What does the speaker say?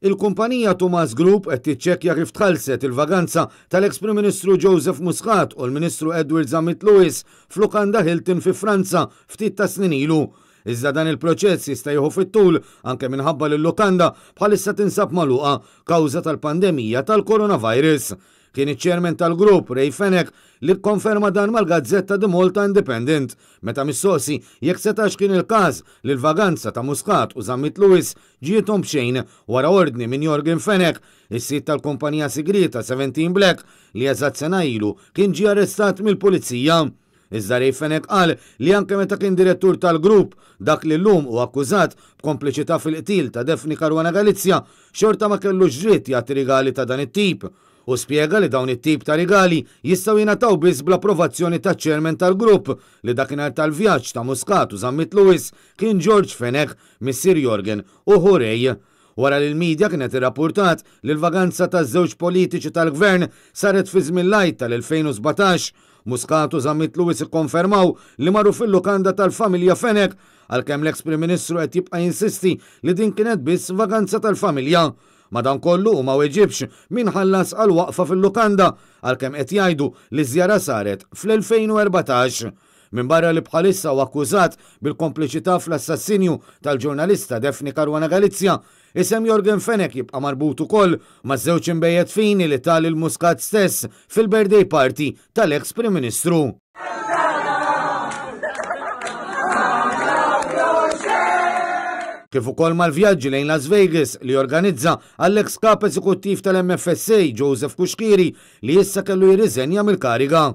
Il-kumpanija Thomas Group qed tiċċekkja kif tħallset il-vaganza tal-ex-Prim Ministru Joseph Muscat u l-Ministru Edward Zamit Lewis f'Lukanda Hilton fi Franza ftit ta' snin ilu. Iżda dan il-proċess jista' jieħu fit-tul anke minħabba lil lukanda bħalissa tinsab maluqa kawża tal-pandemija tal-coronavirus kien iċ-ċermen tal-grupp Ray Fenek li konferma dan mal-Gazzetta di Malta Independent meta missosi jekk setax kien il-każ li l-vaganza ta' Muscat u Zammit Lewis ġietom bxejn wara ordni minn Jorgen Fenek is-sit tal-kumpanija sigrita 17 Black li eżatt sena ilu kien ġie arrestat mill-pulizija. Iżda Ray Fenek qal li anke meta kien direttur tal-grupp dak li l-lum u akkużat b'kompliċità fil-qtil ta' Defni Karwana Galizja xorta ma kellu ġrit jagħti rigali ta' dan it-tip u spiega li dawn it-tip ta' rigali jistaw jingħataw biss bl-approvazzjoni ta' ċermen tal-grupp li dakinhar tal-vjaġġ ta' Muscat u Zammit Lewis kien George Fenech, Missir Jorgen u Hurej. Wara li l-medja kienet irrapportat li l-vaganza ta' żewġ politiċi tal-gvern saret fi żmien lajt tal-2017 Muskatu Zammit Lewis ikkonfermaw li marru fil-lukanda tal-familja Fenek għalkemm l-eks Prim Ministru qed jibqa' jinsisti li din kienet biss vaganza tal-familja. Madan kollu ma weġibx min ħallas għal waqfa fil-lukanda għalkemm qed jgħidu li żjara saret fl-2014 Min barra li bħalissa u akkużat bil-kompliċità fl-assassinju tal-ġurnalista Defni Karwana Galizja, isem Jorgen Fenek jibqa' marbut ukoll ma' żewġ imbejjed fini li tal il-Muscat stess fil-birthday party tal-ex Prim Ministru. kif ukoll mal-vjaġġi lejn Las Vegas li organizza għall-eks kap eżekuttiv tal-MFSA Joseph Kuxkiri li issa kellu jirriżenja mill-kariga.